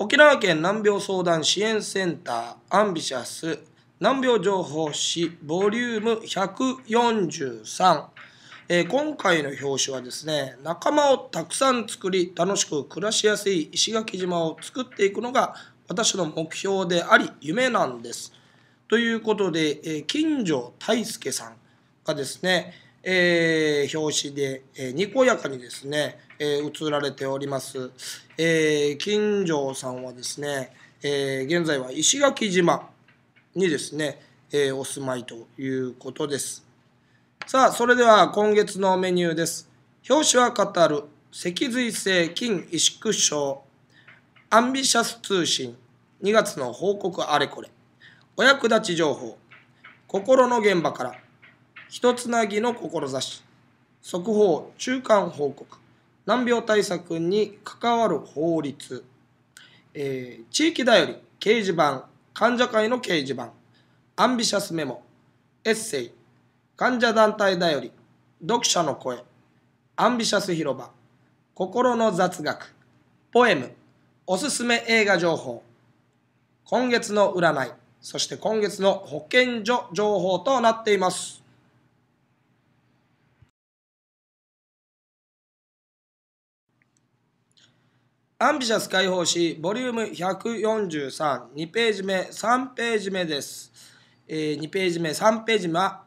沖縄県難病相談支援センターアンビシャス難病情報誌ボリューム143、えー、今回の表紙はですね仲間をたくさん作り楽しく暮らしやすい石垣島を作っていくのが私の目標であり夢なんです。ということで、えー、金城大輔さんがですねえー、表紙で、えー、にこやかにですね、えー、映られております、え金城さんはですね、え現在は石垣島にですね、えお住まいということですさあそれでは今月のメニューです表紙は語る脊髄性筋萎縮症アンビシャス通信2月の報告あれこれお役立ち情報心の現場から一つなぎの志速報中間報告難病対策に関わる法律、えー、地域だより掲示板患者会の掲示板アンビシャスメモエッセイ患者団体だより読者の声アンビシャス広場心の雑学ポエムおすすめ映画情報今月の占いそして今月の保健所情報となっていますアンビシャス解放誌ボリューム1432ページ目3ページ目です、えー、2ページ目3ページ目は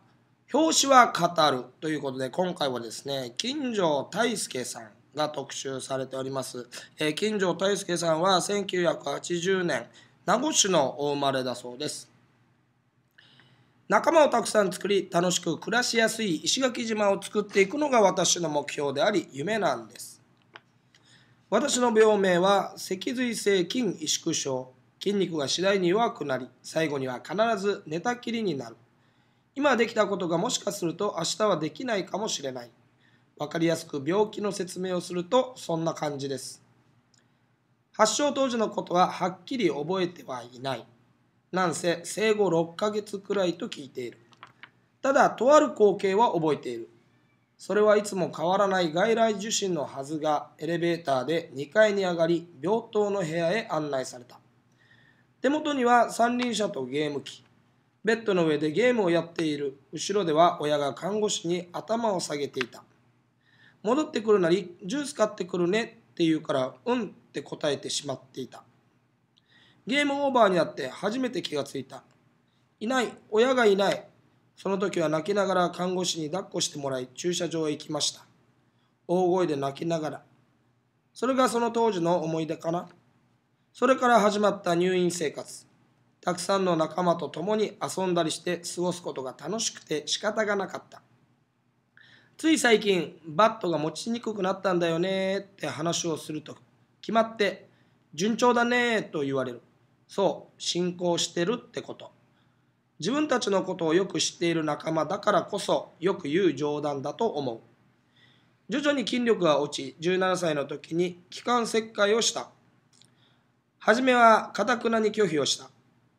表紙は語るということで今回はですね金城大輔さんが特集されております、えー、金城大輔さんは1980年名護市のお生まれだそうです仲間をたくさん作り楽しく暮らしやすい石垣島を作っていくのが私の目標であり夢なんです私の病名は脊髄性筋萎縮症筋肉が次第に弱くなり最後には必ず寝たきりになる今できたことがもしかすると明日はできないかもしれない分かりやすく病気の説明をするとそんな感じです発症当時のことははっきり覚えてはいないなんせ生後6ヶ月くらいと聞いているただとある光景は覚えているそれはいつも変わらない外来受診のはずがエレベーターで2階に上がり病棟の部屋へ案内された手元には三輪車とゲーム機ベッドの上でゲームをやっている後ろでは親が看護師に頭を下げていた戻ってくるなりジュース買ってくるねって言うからうんって答えてしまっていたゲームオーバーになって初めて気がついたいない親がいないその時は泣きながら看護師に抱っこしてもらい駐車場へ行きました。大声で泣きながら。それがその当時の思い出かな。それから始まった入院生活。たくさんの仲間と共に遊んだりして過ごすことが楽しくて仕方がなかった。つい最近、バットが持ちにくくなったんだよねって話をすると、決まって、順調だねと言われる。そう、進行してるってこと。自分たちのことをよく知っている仲間だからこそよく言う冗談だと思う徐々に筋力が落ち17歳の時に気管切開をした初めはかたくなに拒否をした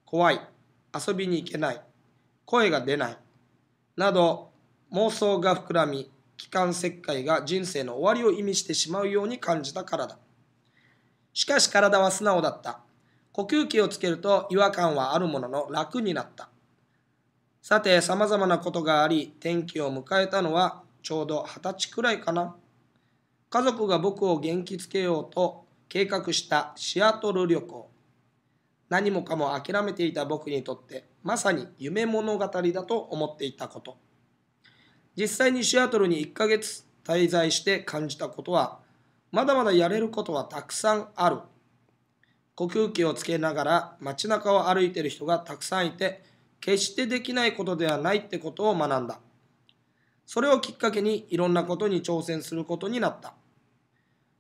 怖い遊びに行けない声が出ないなど妄想が膨らみ気管切開が人生の終わりを意味してしまうように感じたからだしかし体は素直だった呼吸器をつけると違和感はあるものの楽になったさて、様々なことがあり、転機を迎えたのはちょうど二十歳くらいかな。家族が僕を元気づけようと計画したシアトル旅行。何もかも諦めていた僕にとってまさに夢物語だと思っていたこと実際にシアトルに1ヶ月滞在して感じたことはまだまだやれることはたくさんある呼吸器をつけながら街中を歩いている人がたくさんいて決してできないことではないってことを学んだそれをきっかけにいろんなことに挑戦することになった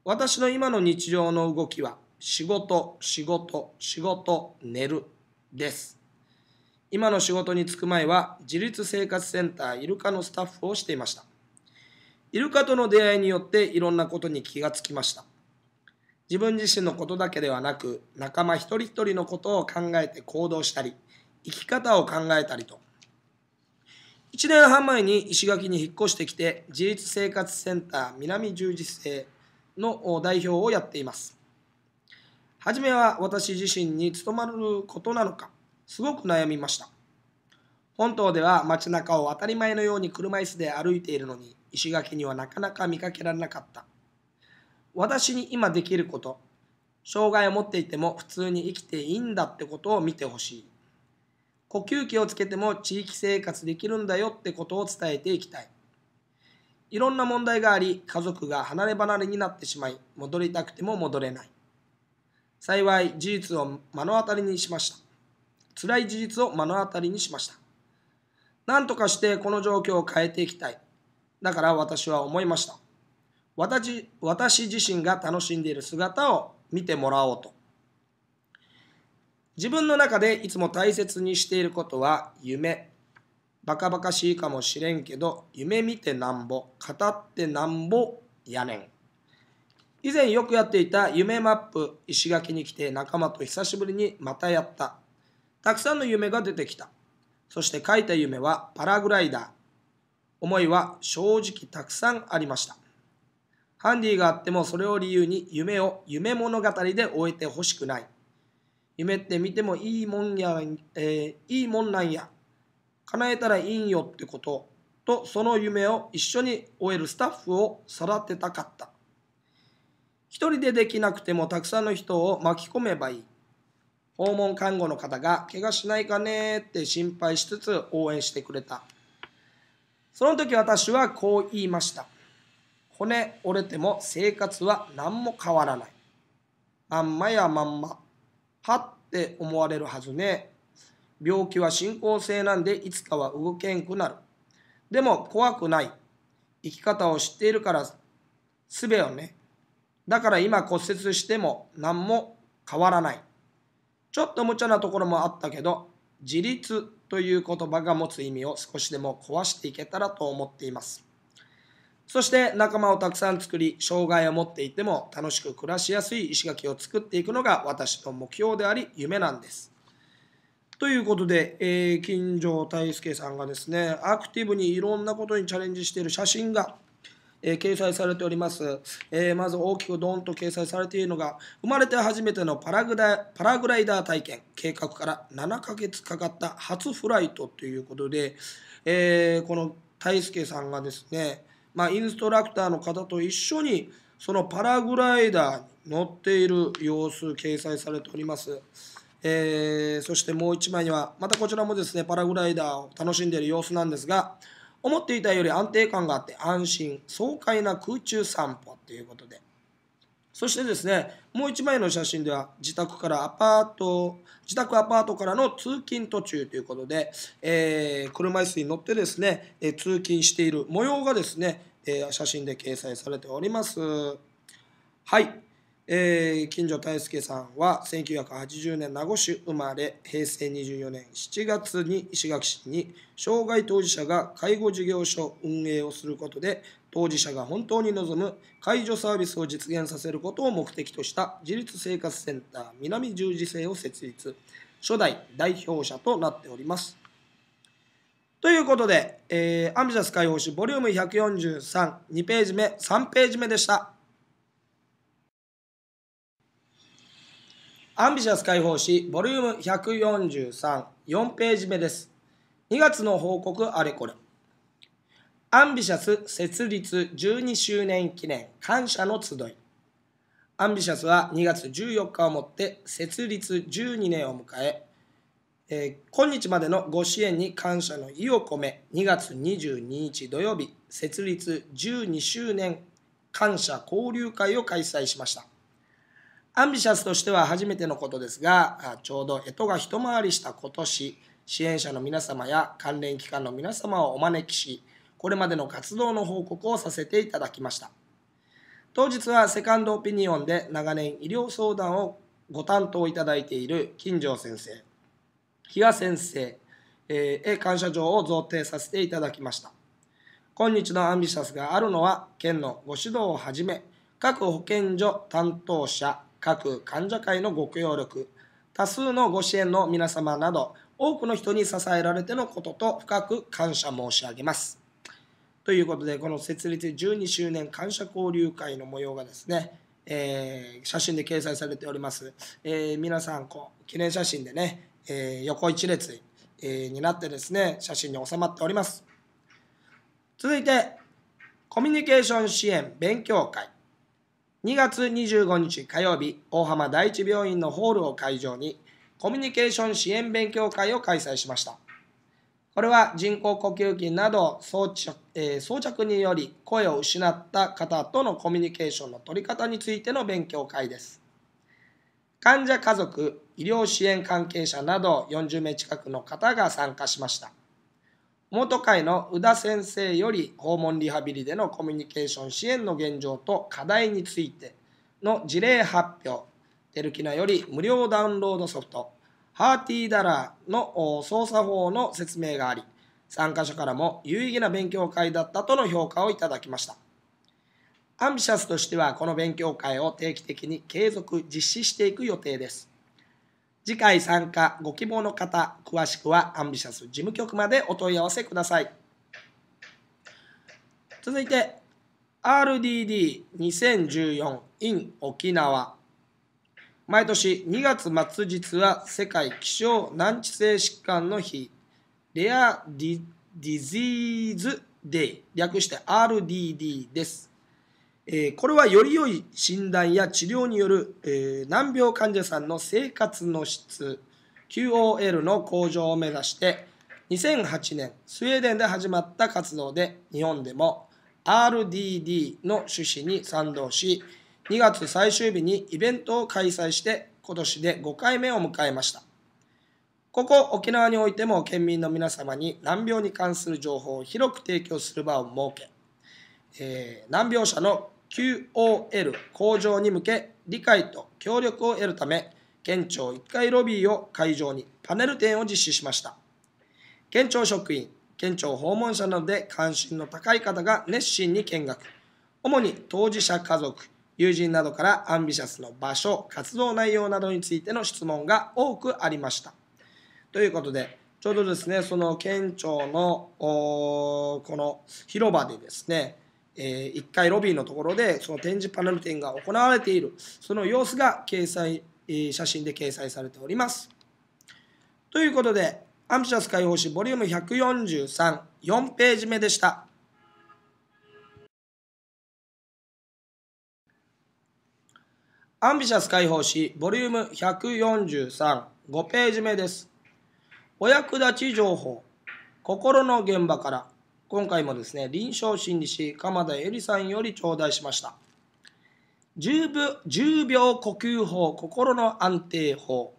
私の今の日常の動きは仕事仕事仕事寝るです今の仕事に就く前は自立生活センターイルカのスタッフをしていましたイルカとの出会いによっていろんなことに気がつきました自分自身のことだけではなく仲間一人一人のことを考えて行動したり生き方を考えたりと1年半前に石垣に引っ越してきて自立生活センター南十字星の代表をやっています初めは私自身に務まることなのかすごく悩みました本島では街中を当たり前のように車椅子で歩いているのに石垣にはなかなか見かけられなかった私に今できること障害を持っていても普通に生きていいんだってことを見てほしい呼吸器をつけても地域生活できるんだよってことを伝えていきたいいろんな問題があり家族が離れ離れになってしまい戻りたくても戻れない幸い事実を目の当たりにしました辛い事実を目の当たりにしました何とかしてこの状況を変えていきたいだから私は思いました私私自身が楽しんでいる姿を見てもらおうと自分の中でいつも大切にしていることは夢。バカバカしいかもしれんけど、夢見てなんぼ、語ってなんぼやねん。以前よくやっていた夢マップ石垣に来て仲間と久しぶりにまたやった。たくさんの夢が出てきた。そして書いた夢はパラグライダー。思いは正直たくさんありました。ハンディがあってもそれを理由に夢を夢物語で終えてほしくない。夢って見てもいいもんや、えー、いいもんなんや叶えたらいいんよってこととその夢を一緒に終えるスタッフを育てたかった一人でできなくてもたくさんの人を巻き込めばいい訪問看護の方が怪我しないかねって心配しつつ応援してくれたその時私はこう言いました骨折れても生活は何も変わらないまんまやまんまはって思われるはずね。病気は進行性なんでいつかは動けんくなる。でも怖くない。生き方を知っているからすべをね。だから今骨折しても何も変わらない。ちょっと無茶なところもあったけど、自立という言葉が持つ意味を少しでも壊していけたらと思っています。そして仲間をたくさん作り、障害を持っていても楽しく暮らしやすい石垣を作っていくのが私の目標であり、夢なんです。ということで、えー、金城大輔さんがですね、アクティブにいろんなことにチャレンジしている写真が、えー、掲載されております、えー、まず大きくドーンと掲載されているのが、生まれて初めてのパラグラパラグライダー体験、計画から7ヶ月かかった初フライトということで、えこの大輔さんがですね、まあ、インストラクターの方と一緒にそのパラグライダーに乗っている様子掲載されております。えー、そしてもう1枚にはまたこちらもですねパラグライダーを楽しんでいる様子なんですが思っていたより安定感があって安心爽快な空中散歩ということでそしてですね、もう一枚の写真では自宅からアパート、自宅アパートからの通勤途中ということで、えー、車椅子に乗ってですね、えー、通勤している模様がですね、えー、写真で掲載されております。はい。えー、近所大輔さんは1980年名護市生まれ平成24年7月に石垣市に障害当事者が介護事業所運営をすることで当事者が本当に望む介助サービスを実現させることを目的とした自立生活センター南十字星を設立初代代表者となっております。ということで、えー、アンビシャス解放誌ボリューム143、2ページ目、3ページ目でした。アンビシャス解放誌ボリューム143、4ページ目です。2月の報告あれこれ。アンビシャス設立12周年記念感謝の集いアンビシャスは2月14日をもって設立12年を迎ええー、今日までのご支援に感謝の意を込め2月22日土曜日設立12周年感謝交流会を開催しましたアンビシャスとしては初めてのことですがちょうど干支が一回りした今年支援者の皆様や関連機関の皆様をお招きしこれまでの活動の報告をさせていただきました当日はセカンドオピニオンで長年医療相談をご担当いただいている金城先生比嘉先生へ感謝状を贈呈させていただきました今日のアンビシャスがあるのは県のご指導をはじめ各保健所担当者各患者会のご協力多数のご支援の皆様など多くの人に支えられてのことと深く感謝申し上げますということで、この設立12周年感謝交流会の模様がですね、えー、写真で掲載されております。えー、皆さんこう、記念写真でね、えー、横一列、えになってですね、写真に収まっております。続いて、コミュニケーション支援勉強会。2月25日火曜日、大浜第一病院のホールを会場に、コミュニケーション支援勉強会を開催しました。これは人工呼吸器など装着えー、装着により声を失った方とのコミュニケーションの取り方についての勉強会です。患者家族、医療支援関係者など40名近くの方が参加しました。元会の宇田先生より訪問リハビリでのコミュニケーション支援の現状と課題についての事例発表、テルキナより無料ダウンロードソフト、ハーティーダラーの操作法の説明があり、参加者からも有意義な勉強会だったとの評価をいただきました。アンビシャスとしてはこの勉強会を定期的に継続実施していく予定です。次回参加ご希望の方、詳しくはアンビシャス事務局までお問い合わせください。続いて、RDD2014 in 沖縄。毎年2月末日は世界気象難治性疾患の日。レアディディジーズデイ、略して RDD です。これはより良い診断や治療による、難病患者さんの生活の質 QOL の向上を目指して2008年スウェーデンで始まった活動で日本でも RDD の趣旨に賛同し2月最終日にイベントを開催して今年で5回目を迎えましたここ沖縄においても県民の皆様に難病に関する情報を広く提供する場を設け、えー、難病者の QOL 向上に向け理解と協力を得るため県庁1階ロビーを会場にパネル展を実施しました県庁職員県庁訪問者などで関心の高い方が熱心に見学主に当事者家族友人などからアンビシャスの場所活動内容などについての質問が多くありましたということで、ちょうどですね、その県庁のこの広場でですね、えー、1階ロビーのところでその展示パネル展が行われているその様子が掲載、えー、写真で掲載されております。ということで、アンプシャス解放誌ボリューム143、4ページ目でした。アンビシャス解放誌ボリューム143、5ページ目です。お役立ち情報心の現場から今回もですね臨床心理士鎌田恵里さんより頂戴しました10秒 ,10 秒呼吸法心の安定法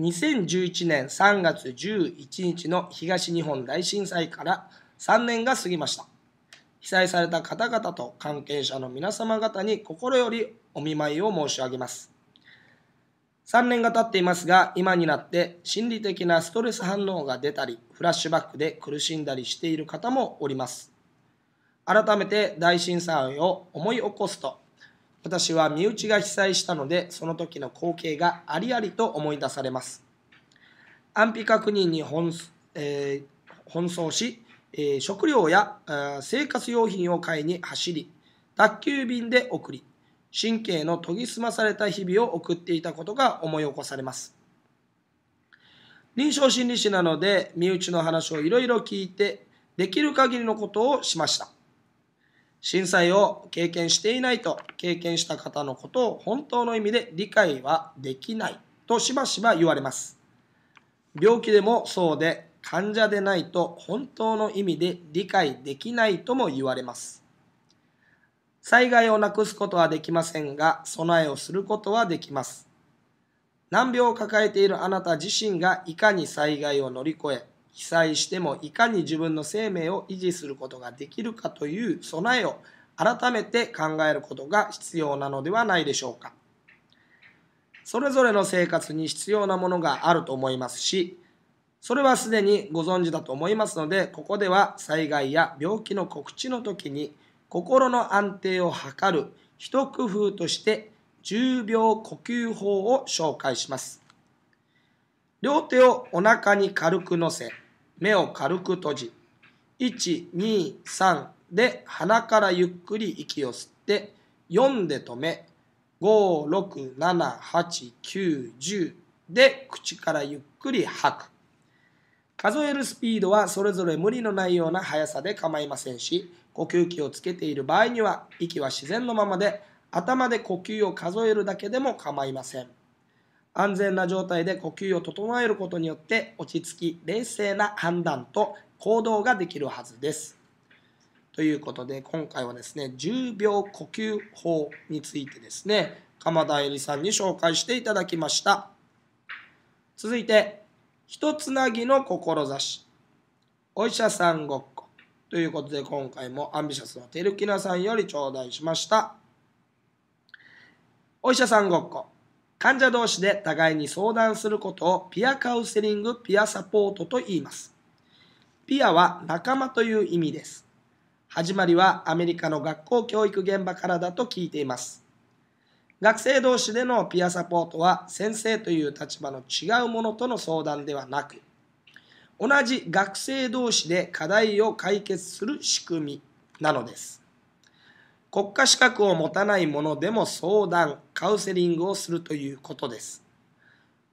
2011年3月11日の東日本大震災から3年が過ぎました被災された方々と関係者の皆様方に心よりお見舞いを申し上げます3年が経っていますが今になって心理的なストレス反応が出たりフラッシュバックで苦しんだりしている方もおります改めて大震災を思い起こすと私は身内が被災したのでその時の光景がありありと思い出されます安否確認に奔,、えー、奔走し、えー、食料や生活用品を買いに走り宅急便で送り神経の研ぎ澄まされた日々を送っていたことが思い起こされます臨床心理士なので身内の話をいろいろ聞いてできる限りのことをしました震災を経験していないと経験した方のことを本当の意味で理解はできないとしばしば言われます病気でもそうで患者でないと本当の意味で理解できないとも言われます災害をなくすことはできませんが、備えをすることはできます。難病を抱えているあなた自身がいかに災害を乗り越え、被災してもいかに自分の生命を維持することができるかという備えを改めて考えることが必要なのではないでしょうか。それぞれの生活に必要なものがあると思いますし、それはすでにご存知だと思いますので、ここでは災害や病気の告知の時に、心の安定を図る一工夫として10秒呼吸法を紹介します両手をお腹に軽く乗せ目を軽く閉じ123で鼻からゆっくり息を吸って4で止め567890 1で口からゆっくり吐く数えるスピードはそれぞれ無理のないような速さで構いませんし呼吸器をつけている場合には息は自然のままで頭で呼吸を数えるだけでも構いません安全な状態で呼吸を整えることによって落ち着き冷静な判断と行動ができるはずですということで今回はですね10秒呼吸法についてですね鎌田恵里さんに紹介していただきました続いて「ひとつなぎの志」お医者さんごっということで今回もアンビシャスのてるきなさんより頂戴しましたお医者さんごっこ患者同士で互いに相談することをピアカウンセリング・ピアサポートと言いますピアは仲間という意味です始まりはアメリカの学校教育現場からだと聞いています学生同士でのピアサポートは先生という立場の違うものとの相談ではなく同じ学生同士で課題を解決する仕組みなのです国家資格を持たない者でも相談カウセリングをするということです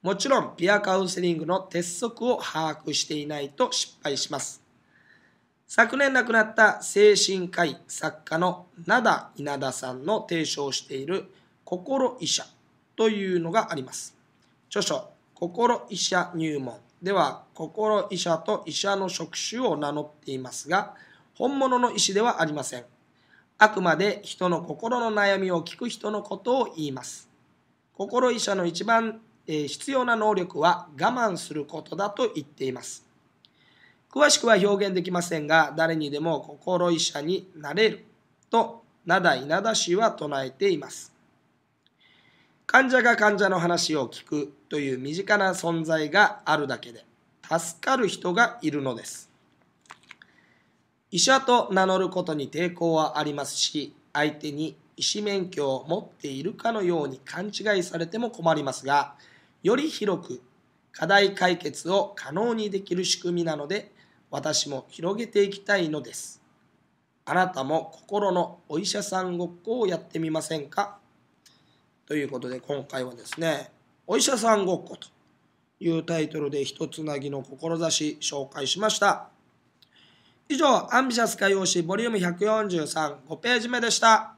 もちろんピアカウンセリングの鉄則を把握していないと失敗します昨年亡くなった精神科医作家の灘稲田さんの提唱している心医者というのがあります著書心医者入門では心医者と医者の職種を名乗っていますが本物の医師ではありませんあくまで人の心の悩みを聞く人のことを言います心医者の一番、えー、必要な能力は我慢することだと言っています詳しくは表現できませんが誰にでも心医者になれると灘稲田氏は唱えています患者が患者の話を聞くという身近な存在があるだけで助かる人がいるのです医者と名乗ることに抵抗はありますし相手に医師免許を持っているかのように勘違いされても困りますがより広く課題解決を可能にできる仕組みなので私も広げていきたいのですあなたも心のお医者さんごっこをやってみませんかということで今回はですねお医者さんごっこと。いうタイトルで一つなぎの志紹介しました。以上、アンビシャス歌謡誌ボリューム143、5ページ目でした。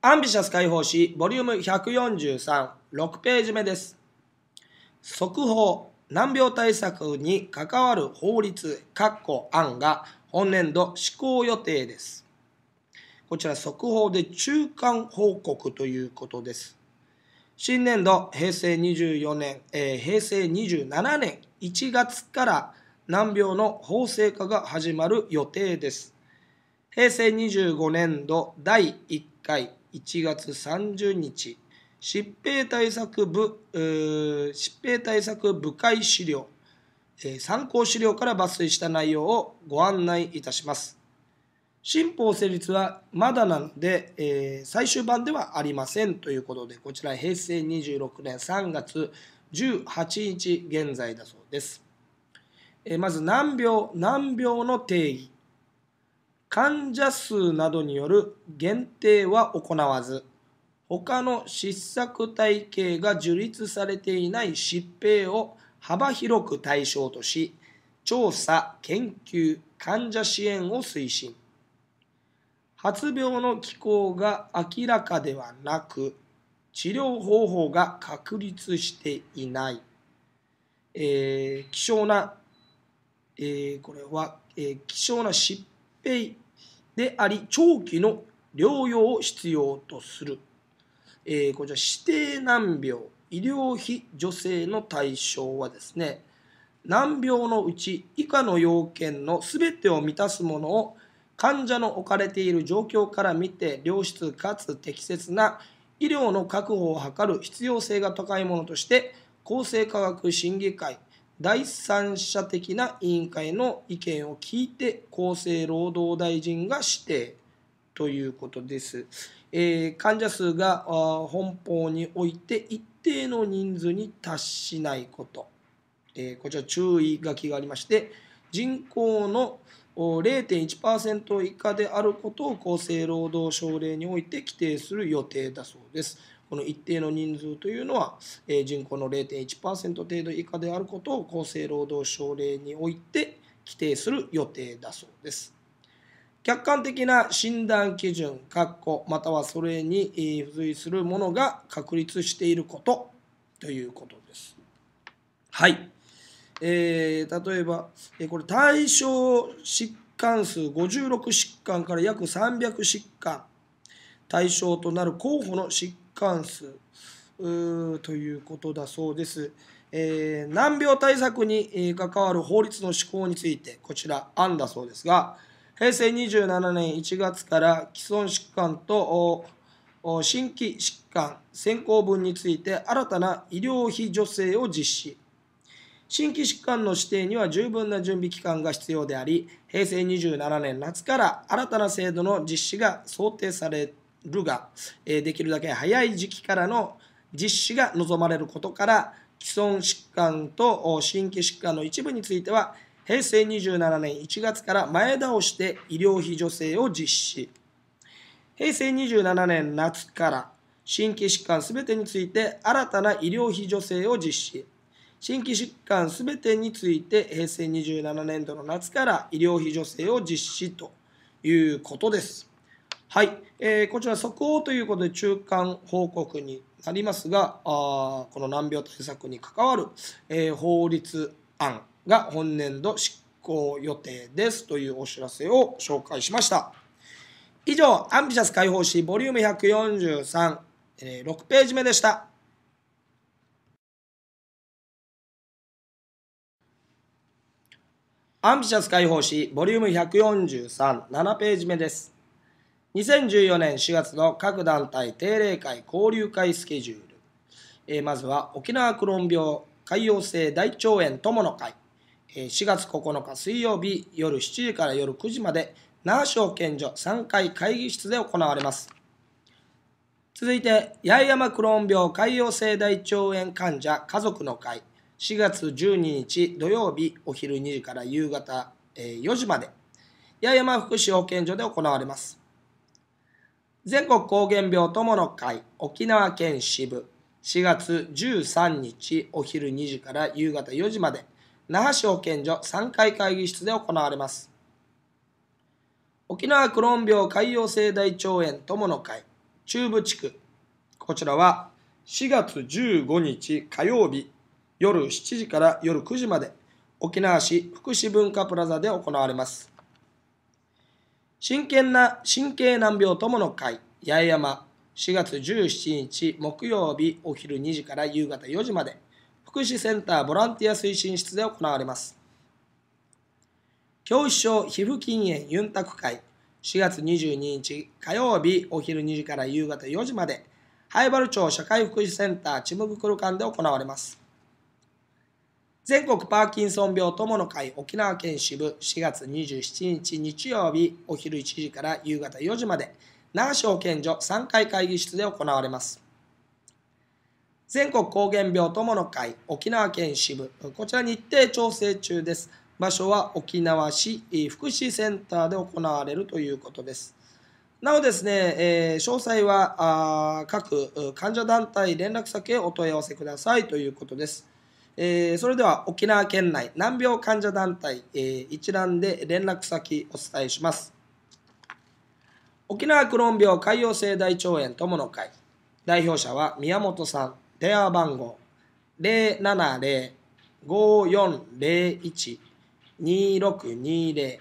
アンビシャス解放誌ボリューム143、6ページ目です。速報、難病対策に関わる法律、括弧案が本年度施行予定です。こちら速報で中間報告ということです。新年度平成24年、えー、平成27年1月から難病の法制化が始まる予定です。平成25年度第1回1月30日、疾病対策部、疾病対策部会資料、参考資料から抜粋した内容をご案内いたします。新法成立はまだなので、えー、最終版ではありませんということでこちら平成26年3月18日現在だそうです、えー、まず難病難病の定義患者数などによる限定は行わず他の失策体系が樹立されていない疾病を幅広く対象とし調査研究患者支援を推進発病の機構が明らかではなく治療方法が確立していない、えー、希少な、えー、これは、えー、希少な疾病であり長期の療養を必要とする、えー、こちら指定難病医療費助成の対象はですね難病のうち以下の要件の全てを満たすものを患者の置かれている状況から見て良質かつ適切な医療の確保を図る必要性が高いものとして厚生科学審議会第三者的な委員会の意見を聞いて厚生労働大臣が指定ということです。えー、患者数が本邦において一定の人数に達しないこと、えー、こちら注意書きがありまして人口の0.1%以下であることを厚生労働省令において規定する予定だそうです。この一定の人数というのは、え人口の0.1%程度以下であることを厚生労働省令において規定する予定だそうです。客観的な診断基準、括弧またはそれに付随するものが確立していることということです。はい。えー、例えば、えー、これ対象疾患数56疾患から約300疾患対象となる候補の疾患数ということだそうです。えー、難病対策に関わる法律の施行についてこちら案だそうですが平成27年1月から既存疾患と新規疾患先行分について新たな医療費助成を実施新規疾患の指定には十分な準備期間が必要であり平成27年夏から新たな制度の実施が想定されるができるだけ早い時期からの実施が望まれることから既存疾患と新規疾患の一部については平成27年1月から前倒して医療費助成を実施平成27年夏から新規疾患すべてについて新たな医療費助成を実施新規疾患すべてについて平成27年度の夏から医療費助成を実施ということです。はい、えー、こちら速報ということで中間報告になりますがあこの難病対策に関わる、えー、法律案が本年度執行予定ですというお知らせを紹介しました以上「アンビシャス解放誌ューム1 4 3えー、6ページ目でした。アンビシャス解放誌ボリューム143、7ページ目です。2014年4月の各団体定例会交流会スケジュール。えー、まずは沖縄クローン病潰瘍性大腸炎友の会。えー、4月9日水曜日夜7時から夜9時まで那覇証券所3階会議室で行われます。続いて、八重山クローン病潰瘍性大腸炎患者家族の会。4月12日土曜日お昼2時から夕方4時まで八重山福祉保健所で行われます全国膠原病友の会沖縄県支部4月13日お昼2時から夕方4時まで那覇市保健所3階会議室で行われます沖縄クローン病潰瘍性大腸炎友の会中部地区こちらは4月15日火曜日夜7時から夜9時まで沖縄市福祉文化プラザで行われます真剣な神経難病友の会八重山4月17日木曜日お昼2時から夕方4時まで福祉センターボランティア推進室で行われます教師症皮膚禁煙ユンタク会4月22日火曜日お昼2時から夕方4時まで灰原町社会福祉センターちむぐくる館で行われます全国パーキンソン病友の会沖縄県支部4月27日日曜日お昼1時から夕方4時まで那覇市保健所3階会議室で行われます全国膠原病友の会沖縄県支部こちら日程調整中です場所は沖縄市福祉センターで行われるということですなおですね、えー、詳細は各患者団体連絡先へお問い合わせくださいということですえー、それでは沖縄県内難病患者団体、えー、一覧で連絡先お伝えします沖縄クローン病潰瘍性大腸炎友の会代表者は宮本さん電話番号070-5401-2620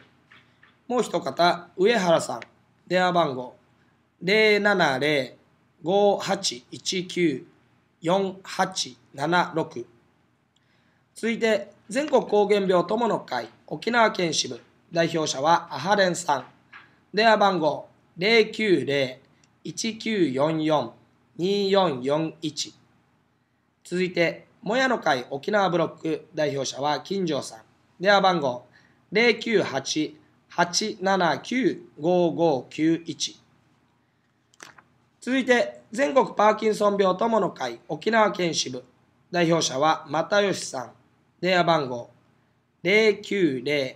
もう一方上原さん電話番号070-5819-4876続いて、全国膠原病友の会沖縄県支部代表者はアハレンさん。電話番号090-1944-2441続いて、もやの会沖縄ブロック代表者は金城さん。電話番号098-879-5591続いて、全国パーキンソン病友の会沖縄県支部代表者は又吉さん。電話番号090-8294-1974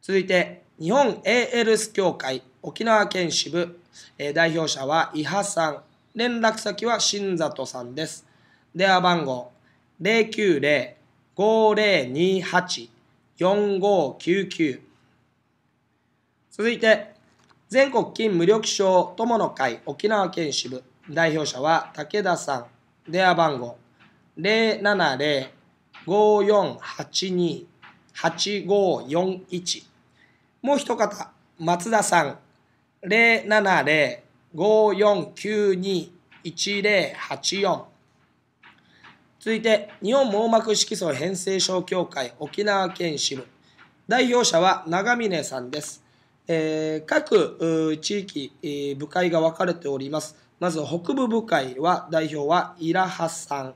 続いて日本 ALS 協会沖縄県支部、えー、代表者は伊波さん連絡先は新里さんです電話番号090-5028-4599続いて全国金無力賞友の会沖縄県支部代表者は武田さん電話番号070-5482-8541もう一方松田さん070-5492-1084続いて日本網膜色素変性症協会沖縄県支部代表者は長峰さんですえー、各地域、えー、部会が分かれております。まず北部部会は代表はイラハさん。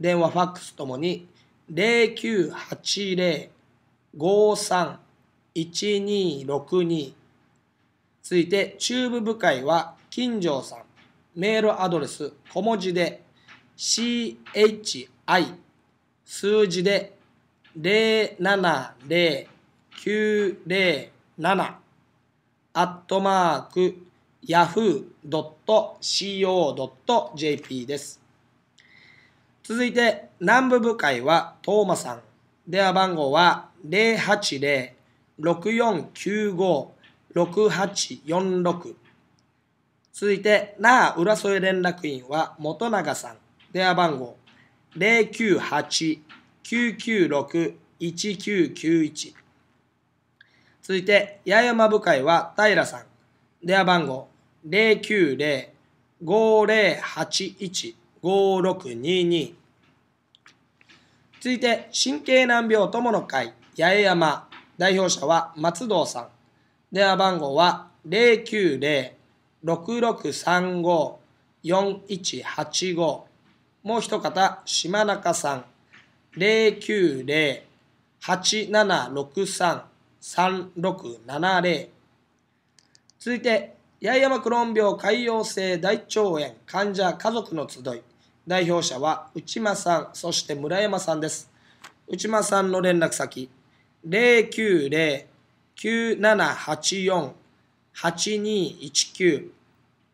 電話、ファックスともに0980-53-1262。続いて中部部会は金城さん。メールアドレス小文字で CHI 数字で0709077アットマークヤフー c o j p です。続いて、南部部会はトーマさん。電話番号は080-6495-6846。続いて、那覇浦添連絡員は元永さん。電話番号098-996-1991。続いて、八重山部会は平さん。電話番号090-5081-5622。続いて、神経難病友の会、八重山。代表者は松藤さん。電話番号は090-6635-4185。もう一方、島中さん。090-8763続いて八重山クローン病潰瘍性大腸炎患者家族の集い代表者は内間さんそして村山さんです内間さんの連絡先090-9784-8219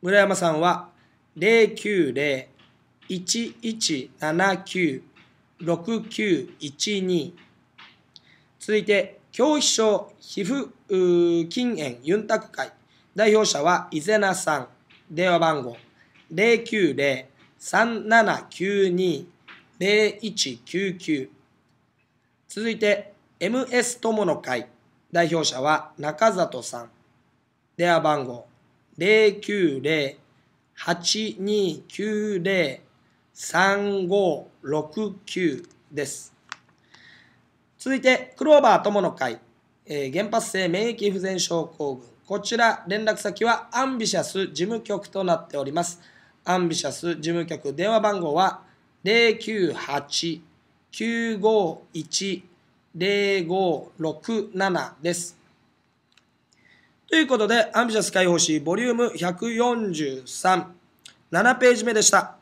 村山さんは090-1179-6912続いて教皮症皮膚禁煙ユンタク会代表者は伊是名さん電話番号090-3792-0199続いて MS 友の会代表者は中里さん電話番号090-8290-3569です続いて、クローバー友の会、えー、原発性免疫不全症候群。こちら、連絡先はアンビシャス事務局となっております。アンビシャス事務局電話番号は098-951-0567です。ということで、アンビシャス解放誌ボリューム143、7ページ目でした。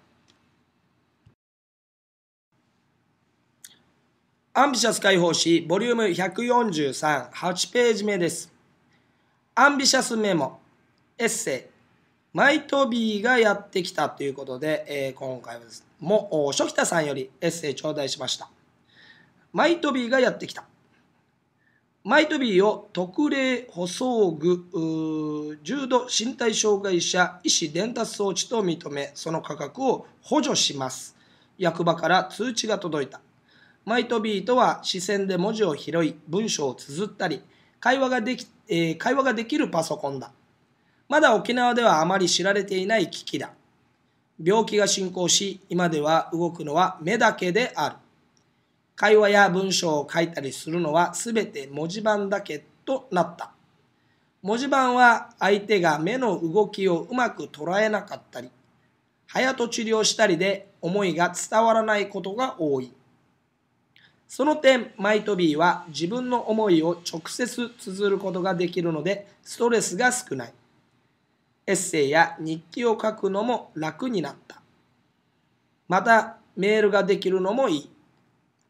アンビシャス解放誌ボリューム143、8ページ目です。アンビシャスメモ、エッセイ、マイトビーがやってきたということで、えー、今回はです、ね、もう、初期田さんよりエッセイ頂戴しました。マイトビーがやってきた。マイトビーを特例補装具重度身体障害者医師伝達装置と認めその価格を補助します役場から通知が届いたマイトビーとは視線で文字を拾い文章を綴ったり会話ができ、えー、会話ができるパソコンだ。まだ沖縄ではあまり知られていない機器だ。病気が進行し、今では動くのは目だけである。会話や文章を書いたりするのは全て文字盤だけとなった。文字盤は相手が目の動きをうまく捉えなかったり、早と治療したりで思いが伝わらないことが多い。その点、マイトビーは自分の思いを直接綴ることができるので、ストレスが少ない。エッセイや日記を書くのも楽になった。また、メールができるのもいい。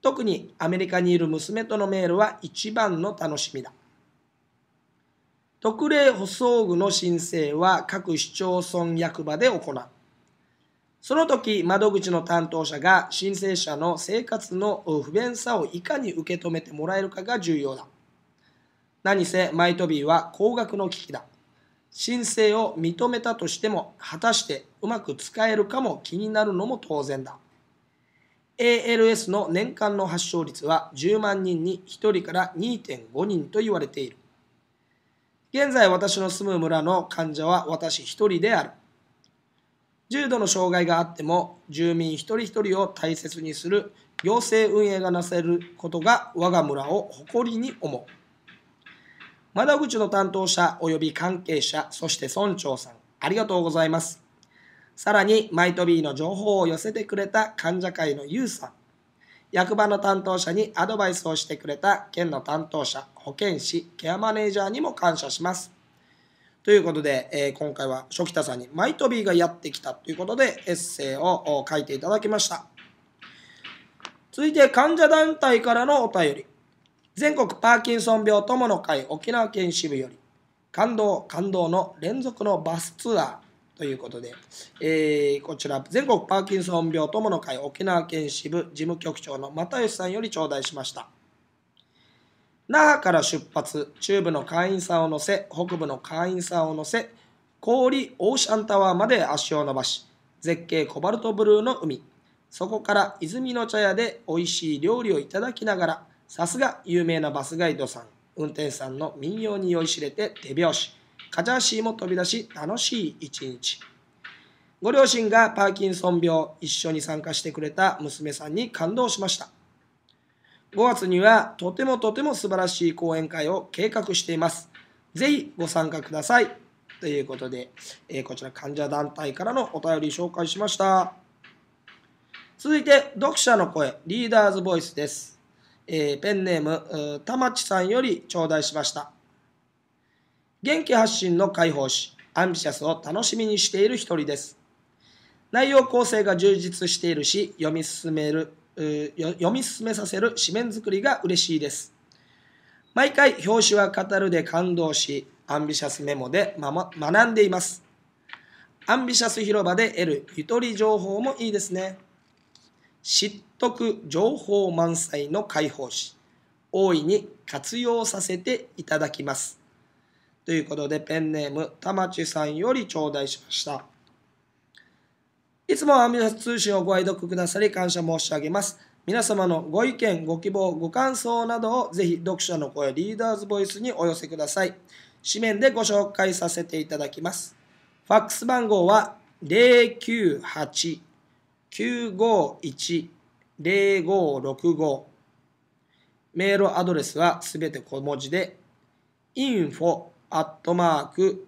特にアメリカにいる娘とのメールは一番の楽しみだ。特例補装具の申請は各市町村役場で行う。その時、窓口の担当者が申請者の生活の不便さをいかに受け止めてもらえるかが重要だ。何せ、マイトビーは高額の危機だ。申請を認めたとしても、果たしてうまく使えるかも気になるのも当然だ。ALS の年間の発症率は10万人に1人から2.5人と言われている。現在私の住む村の患者は私1人である。重度の障害があっても住民一人一人を大切にする行政運営がなせることが我が村を誇りに思う窓口の担当者及び関係者そして村長さんありがとうございますさらにマイトビーの情報を寄せてくれた患者会のユウさん役場の担当者にアドバイスをしてくれた県の担当者保健師ケアマネージャーにも感謝しますということで、えー、今回は初期田さんにマイトビーがやってきたということでエッセイを書いていただきました。続いて患者団体からのお便り。全国パーキンソン病友の会沖縄県支部より感動感動の連続のバスツアーということで、えー、こちら全国パーキンソン病友の会沖縄県支部事務局長の又吉さんより頂戴しました。那覇から出発中部の会員さんを乗せ北部の会員さんを乗せ氷オーシャンタワーまで足を伸ばし絶景コバルトブルーの海そこから泉の茶屋で美味しい料理をいただきながらさすが有名なバスガイドさん運転手さんの民謡に酔いしれて手拍子カジャーシーも飛び出し楽しい一日ご両親がパーキンソン病一緒に参加してくれた娘さんに感動しました5月にはとてもとても素晴らしい講演会を計画しています。ぜひご参加ください。ということで、えー、こちら患者団体からのお便り紹介しました。続いて、読者の声、リーダーズボイスです。えー、ペンネーム、たまちさんより頂戴しました。元気発信の解放誌、アンビシャスを楽しみにしている一人です。内容構成が充実しているし、読み進めるえ読み進めさせる紙面作りが嬉しいです。毎回表紙は語るで感動し、アンビシャスメモで、ま、学んでいます。アンビシャス広場で得るゆとり情報もいいですね。知得情報満載の解放誌、大いに活用させていただきます。ということで、ペンネーム、たまちさんより頂戴しました。いつもアミュー通信をご愛読くださり感謝申し上げます。皆様のご意見、ご希望、ご感想などをぜひ読者の声リーダーズボイスにお寄せください。紙面でご紹介させていただきます。ファックス番号は098-951-0565メールアドレスはすべて小文字で info アットマーク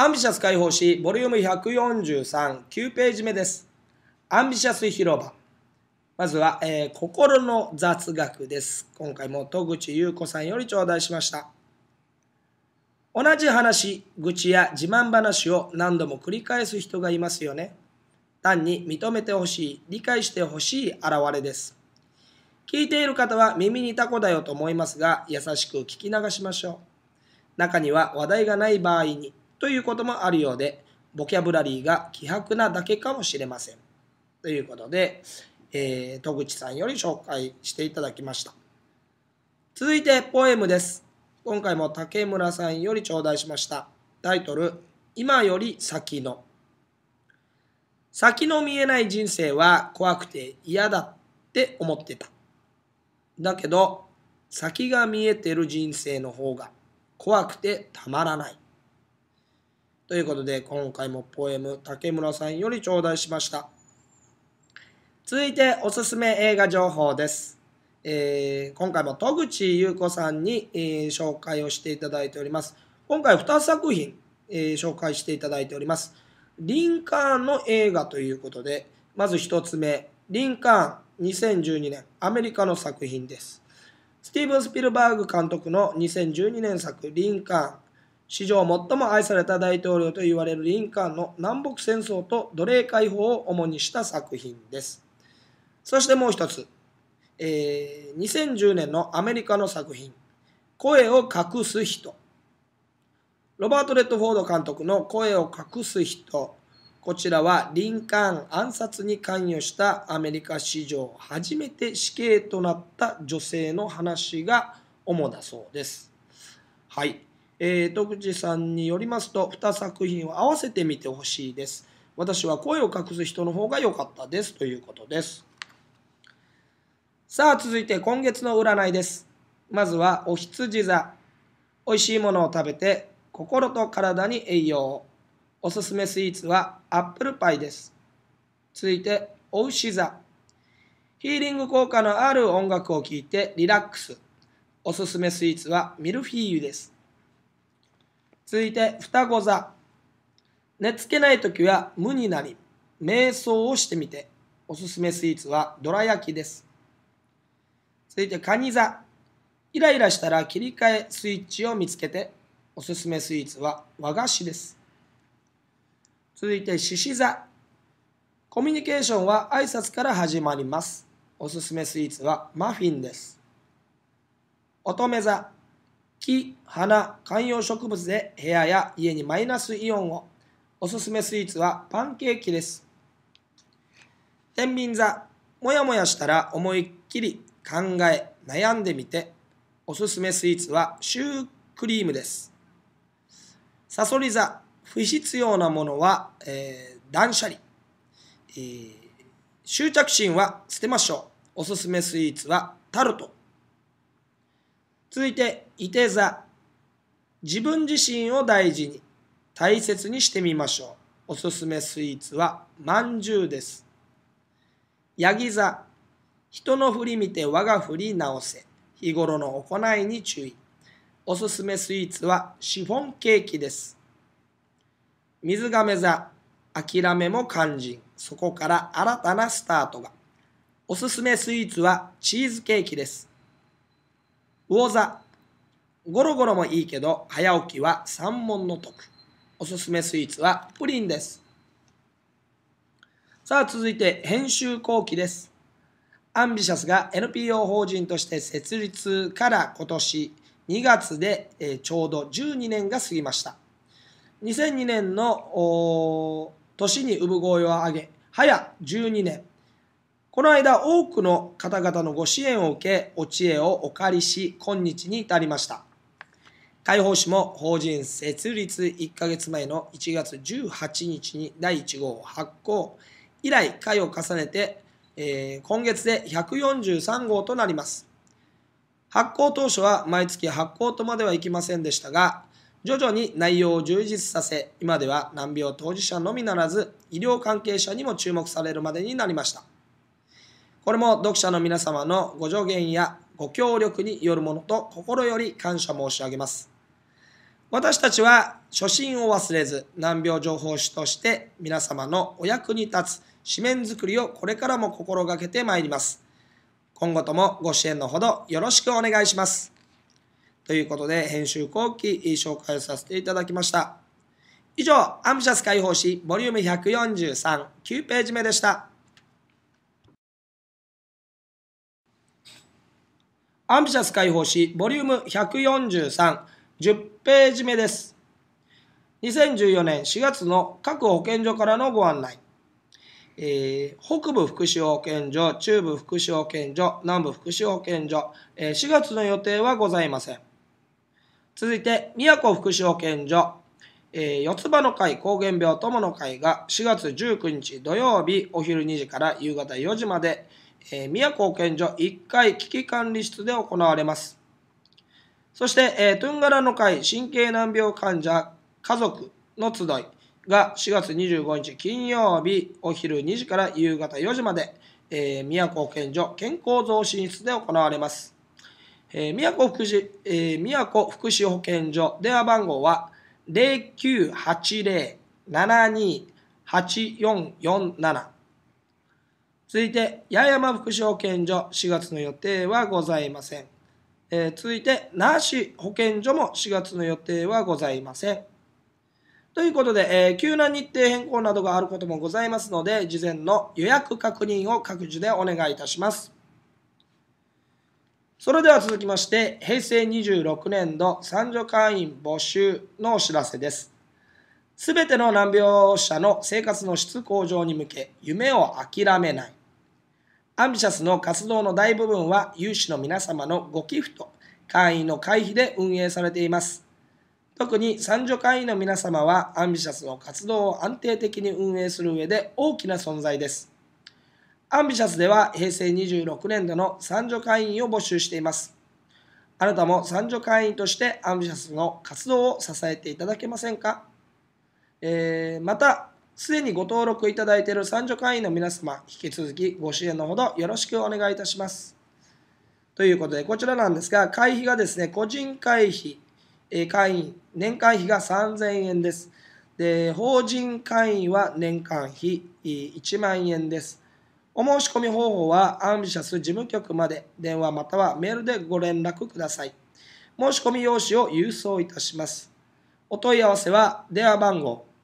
アンビシャス解放誌ボリューム1439ページ目です。アンビシャス広場。まずは、えー、心の雑学です。今回も戸口優子さんより頂戴しました。同じ話、愚痴や自慢話を何度も繰り返す人がいますよね。単に認めてほしい、理解してほしい現れです。聞いている方は耳にタコだよと思いますが、優しく聞き流しましょう。中には話題がない場合にということもあるようで、ボキャブラリーが希薄なだけかもしれません。ということで、えー、戸口さんより紹介していただきました。続いて、ポエムです。今回も竹村さんより頂戴しました。タイトル、今より先の。先の見えない人生は怖くて嫌だって思ってた。だけど、先が見えてる人生の方が怖くてたまらない。ということで、今回もポエム竹村さんより頂戴しました。続いておすすめ映画情報です。えー、今回も戸口優子さんに、えー、紹介をしていただいております。今回2作品、えー、紹介していただいております。リンカーンの映画ということで、まず1つ目、リンカーン2012年アメリカの作品です。スティーブン・スピルバーグ監督の2012年作「リンカーン」史上最も愛された大統領と言われるリンカーンの南北戦争と奴隷解放を主にした作品です。そしてもう一つ、えー、2010年のアメリカの作品「声を隠す人」ロバート・レッドフォード監督の「声を隠す人」こちらはリンカーン暗殺に関与したアメリカ史上初めて死刑となった女性の話が主だそうです。はいえー、徳地さんによりますと2作品を合わせてみてほしいです私は声を隠す人の方が良かったですということですさあ続いて今月の占いですまずはお羊座美味しいものを食べて心と体に栄養をおすすめスイーツはアップルパイです続いてお牛座ヒーリング効果のある音楽を聴いてリラックスおすすめスイーツはミルフィーユです続いて双子座寝つけない時は無になり瞑想をしてみておすすめスイーツはどら焼きです続いて蟹座イライラしたら切り替えスイッチを見つけておすすめスイーツは和菓子です続いて獅子座コミュニケーションは挨拶から始まりますおすすめスイーツはマフィンです乙女座木、花、観葉植物で部屋や家にマイナスイオンを。おすすめスイーツはパンケーキです。天秤座、もやもやしたら思いっきり考え、悩んでみて、おすすめスイーツはシュークリームです。さそり座、不必要なものは、えー、断捨離、えー、執着心は捨てましょう。おすすめスイーツはタルト。続いて、いて座。自分自身を大事に、大切にしてみましょう。おすすめスイーツは、まんじゅうです。ヤギ座。人の振り見て我が振り直せ。日頃の行いに注意。おすすめスイーツはシフォンケーキです。水亀座、諦めも肝心、そこから新たなスタートが。おすすめスイーツはチーズケーキです。魚座ゴロゴロもいいけど早起きは三文の徳おすすめスイーツはプリンですさあ続いて編集後期ですアンビシャスが NPO 法人として設立から今年2月で、えちょうど12年が過ぎました2002年の年に産声を上げ早12年この間、多くの方々のご支援を受け、お知恵をお借りし、今日に至りました。解放誌も法人設立1ヶ月前の1月18日に第1号発行以来回を重ねて、えー、今月で143号となります発行当初は毎月発行とまではいきませんでしたが徐々に内容を充実させ今では難病当事者のみならず医療関係者にも注目されるまでになりましたこれも読者の皆様のご助言やご協力によるものと心より感謝申し上げます。私たちは初心を忘れず難病情報誌として皆様のお役に立つ紙面づくりをこれからも心がけてまいります。今後ともご支援のほどよろしくお願いします。ということで編集後期紹介させていただきました。以上、アンビシャス解放誌ボリューム143、9ページ目でした。アンビシャス解放誌、ボリューム143、10ページ目です。2014年4月の各保健所からのご案内。えー、北部福祉保健所、中部福祉保健所、南部福祉保健所、えー、4月の予定はございません。続いて、宮古福祉保健所、えー、四つ葉の会抗原病友の会が4月19日土曜日お昼2時から夕方4時まで、えー、宮保健所1階危機管理室で行われます。そして、えー、トゥンガラの会神経難病患者家族の集いが4月25日金曜日お昼2時から夕方4時まで、えー、宮古健所健康増進室で行われます。えー、宮古福祉、えー、宮古福祉保健所電話番号は0980-728447続いて、八重山祉保健所、4月の予定はございません。えー、続いて、那覇市保健所も4月の予定はございません。ということで、えー、急な日程変更などがあることもございますので、事前の予約確認を各自でお願いいたします。それでは続きまして、平成26年度三助会員募集のお知らせです。すべての難病者の生活の質向上に向け、夢を諦めない。アンビシャスの活動の大部分は有志の皆様のご寄付と会員の会費で運営されています。特に三女会員の皆様はアンビシャスの活動を安定的に運営する上で大きな存在です。アンビシャスでは平成26年度の三女会員を募集しています。あなたも三女会員としてアンビシャスの活動を支えていただけませんか、えー、また、すでにご登録いただいている三助会員の皆様、引き続きご支援のほどよろしくお願いいたします。ということで、こちらなんですが、会費がですね、個人会費、え会員、年会費が3000円です。で、法人会員は年間費1万円です。お申し込み方法は、アンビシャス事務局まで、電話またはメールでご連絡ください。申し込み用紙を郵送いたします。お問い合わせは、電話番号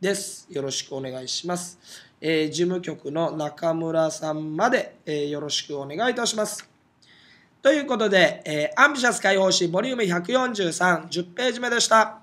です。よろしくお願いします。えー、事務局の中村さんまで、えー、よろしくお願いいたします。ということで、えー、アンビシャス解放誌ボリューム143、10ページ目でした。